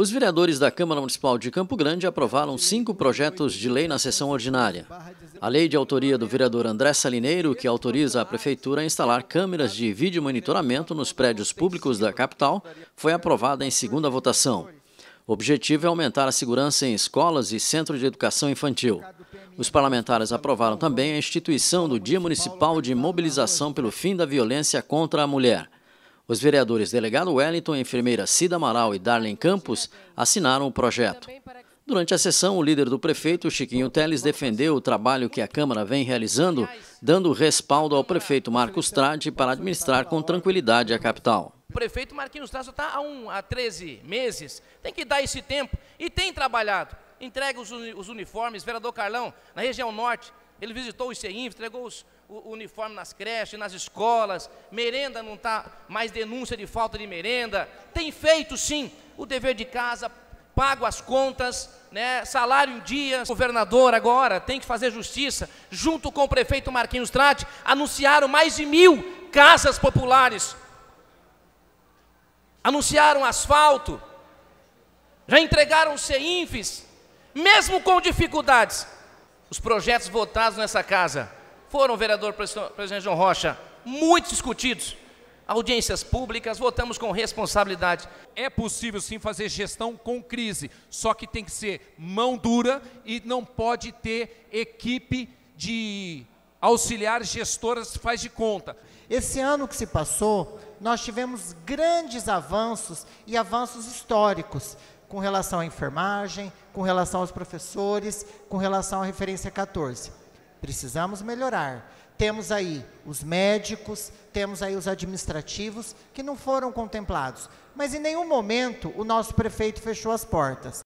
Os vereadores da Câmara Municipal de Campo Grande aprovaram cinco projetos de lei na sessão ordinária. A lei de autoria do vereador André Salineiro, que autoriza a Prefeitura a instalar câmeras de vídeo monitoramento nos prédios públicos da capital, foi aprovada em segunda votação. O objetivo é aumentar a segurança em escolas e centros de educação infantil. Os parlamentares aprovaram também a instituição do Dia Municipal de Mobilização pelo Fim da Violência contra a Mulher. Os vereadores delegado Wellington, enfermeira Cida Amaral e Darlen Campos assinaram o projeto. Durante a sessão, o líder do prefeito, Chiquinho Teles, defendeu o trabalho que a Câmara vem realizando, dando respaldo ao prefeito Marcos Trade para administrar com tranquilidade a capital. O prefeito Marquinhos Trás está há, um, há 13 meses, tem que dar esse tempo e tem trabalhado. Entrega os, os uniformes, vereador Carlão, na região norte, ele visitou os CEINF, entregou os, o uniforme nas creches, nas escolas, merenda não está mais denúncia de falta de merenda. Tem feito sim o dever de casa, pago as contas, né, salário em dias. O governador agora tem que fazer justiça, junto com o prefeito Marquinhos Trate, anunciaram mais de mil casas populares. Anunciaram asfalto, já entregaram CEINFES, mesmo com dificuldades, os projetos votados nessa casa foram, vereador presidente João Rocha, muito discutidos. Audiências públicas, votamos com responsabilidade. É possível sim fazer gestão com crise, só que tem que ser mão dura e não pode ter equipe de auxiliares gestoras faz de conta. Esse ano que se passou, nós tivemos grandes avanços e avanços históricos com relação à enfermagem, com relação aos professores, com relação à referência 14. Precisamos melhorar. Temos aí os médicos, temos aí os administrativos que não foram contemplados. Mas em nenhum momento o nosso prefeito fechou as portas.